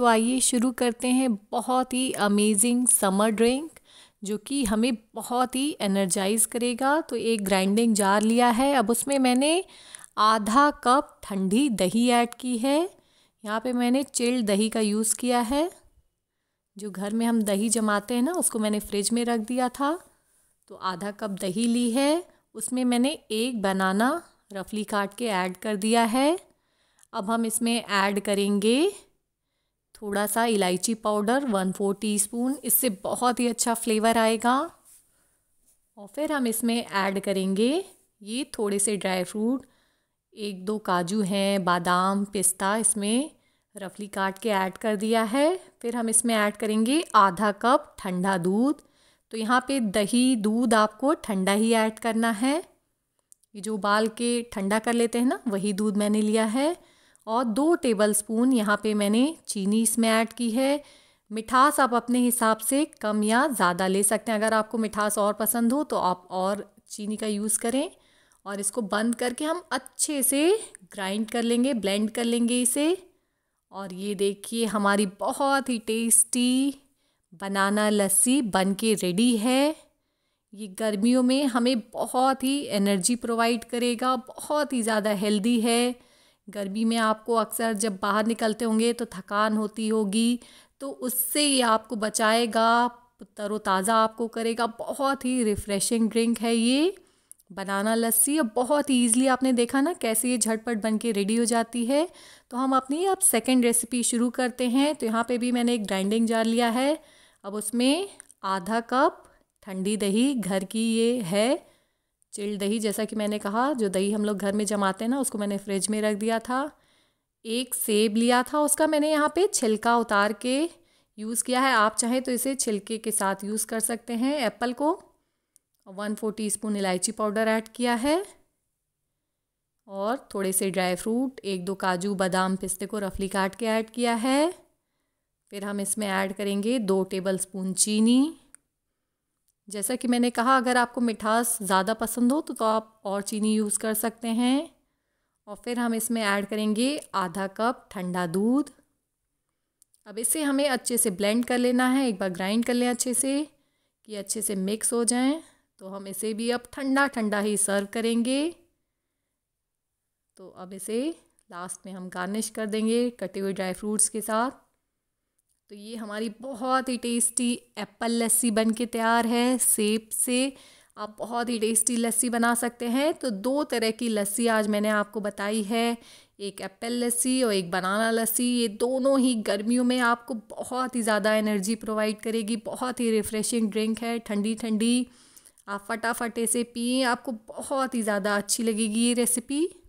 तो आइए शुरू करते हैं बहुत ही अमेजिंग समर ड्रिंक जो कि हमें बहुत ही एनर्जाइज करेगा तो एक ग्राइंडिंग जार लिया है अब उसमें मैंने आधा कप ठंडी दही ऐड की है यहाँ पे मैंने चिल्ड दही का यूज़ किया है जो घर में हम दही जमाते हैं ना उसको मैंने फ्रिज में रख दिया था तो आधा कप दही ली है उसमें मैंने एक बनाना रफली काट के ऐड कर दिया है अब हम इसमें ऐड करेंगे थोड़ा सा इलायची पाउडर वन फोर स्पून इससे बहुत ही अच्छा फ्लेवर आएगा और फिर हम इसमें ऐड करेंगे ये थोड़े से ड्राई फ्रूट एक दो काजू हैं बादाम पिस्ता इसमें रफली काट के ऐड कर दिया है फिर हम इसमें ऐड करेंगे आधा कप ठंडा दूध तो यहाँ पे दही दूध आपको ठंडा ही ऐड करना है ये जो उबाल के ठंडा कर लेते हैं ना वही दूध मैंने लिया है और दो टेबल स्पून यहाँ पर मैंने चीनी इसमें ऐड की है मिठास आप अपने हिसाब से कम या ज़्यादा ले सकते हैं अगर आपको मिठास और पसंद हो तो आप और चीनी का यूज़ करें और इसको बंद करके हम अच्छे से ग्राइंड कर लेंगे ब्लेंड कर लेंगे इसे और ये देखिए हमारी बहुत ही टेस्टी बनाना लस्सी बन के रेडी है ये गर्मियों में हमें बहुत ही एनर्जी प्रोवाइड करेगा बहुत ही ज़्यादा हेल्दी है गर्मी में आपको अक्सर जब बाहर निकलते होंगे तो थकान होती होगी तो उससे ये आपको बचाएगा तरोताज़ा आपको करेगा बहुत ही रिफ़्रेशिंग ड्रिंक है ये बनाना लस्सी अब बहुत ही ईजिली आपने देखा ना कैसे ये झटपट बन के रेडी हो जाती है तो हम अपनी अब सेकेंड रेसिपी शुरू करते हैं तो यहाँ पे भी मैंने एक ग्राइंडिंग जार लिया है अब उसमें आधा कप ठंडी दही घर की ये है चिल्ड दही जैसा कि मैंने कहा जो दही हम लोग घर में जमाते हैं ना उसको मैंने फ्रिज में रख दिया था एक सेब लिया था उसका मैंने यहाँ पे छिलका उतार के यूज़ किया है आप चाहें तो इसे छिलके के साथ यूज़ कर सकते हैं एप्पल को वन फोर टी स्पून इलायची पाउडर ऐड किया है और थोड़े से ड्राई फ्रूट एक दो काजू बादाम पिस्ते को रफली काट के ऐड किया है फिर हम इसमें ऐड करेंगे दो टेबल स्पून चीनी जैसा कि मैंने कहा अगर आपको मिठास ज़्यादा पसंद हो तो, तो आप और चीनी यूज़ कर सकते हैं और फिर हम इसमें ऐड करेंगे आधा कप ठंडा दूध अब इसे हमें अच्छे से ब्लेंड कर लेना है एक बार ग्राइंड कर लें अच्छे से कि अच्छे से मिक्स हो जाएं तो हम इसे भी अब ठंडा ठंडा ही सर्व करेंगे तो अब इसे लास्ट में हम गार्निश कर देंगे कटे हुए ड्राई फ्रूट्स के साथ तो ये हमारी बहुत ही टेस्टी एप्पल लस्सी बन के तैयार है सेब से आप बहुत ही टेस्टी लस्सी बना सकते हैं तो दो तरह की लस्सी आज मैंने आपको बताई है एक एप्पल लस्सी और एक बनाना लस्सी ये दोनों ही गर्मियों में आपको बहुत ही ज़्यादा एनर्जी प्रोवाइड करेगी बहुत ही रिफ़्रेशिंग ड्रिंक है ठंडी ठंडी आप फटाफट ऐसे पिए आपको बहुत ही ज़्यादा अच्छी लगेगी ये रेसिपी